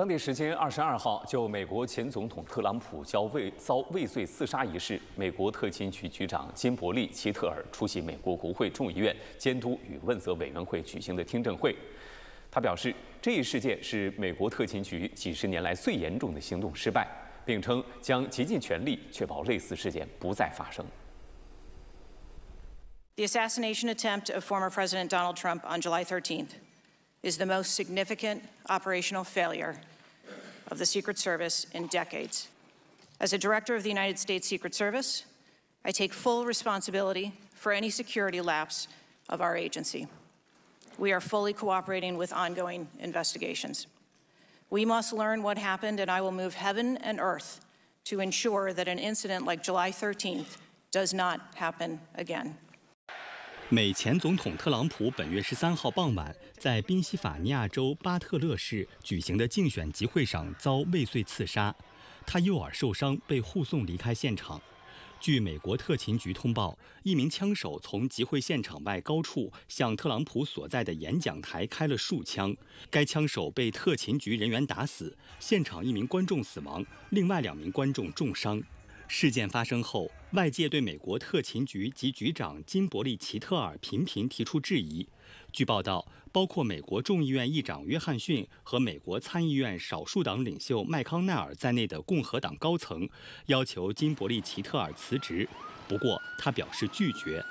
当地时间二十二号，就美国前总统特朗普交未遭未遂刺杀一事，美国特勤局局长金伯利·齐特尔出席美国国会众议院监督与问责委员会举行的听证会。他表示，这一事件是美国特勤局几十年来最严重的行动失败，并称将竭尽全力确保类似事件不再发生。The assassination attempt of former President Donald Trump on July 13th. is the most significant operational failure of the Secret Service in decades. As a director of the United States Secret Service, I take full responsibility for any security lapse of our agency. We are fully cooperating with ongoing investigations. We must learn what happened, and I will move heaven and earth to ensure that an incident like July 13th does not happen again. 美前总统特朗普本月十三号傍晚在宾夕法尼亚州巴特勒市举行的竞选集会上遭未遂刺杀，他右耳受伤，被护送离开现场。据美国特勤局通报，一名枪手从集会现场外高处向特朗普所在的演讲台开了数枪，该枪手被特勤局人员打死，现场一名观众死亡，另外两名观众重伤。事件发生后，外界对美国特勤局及局长金伯利·奇特尔频频提出质疑。据报道，包括美国众议院议长约翰逊和美国参议院少数党领袖麦康奈尔在内的共和党高层，要求金伯利·奇特尔辞职，不过他表示拒绝。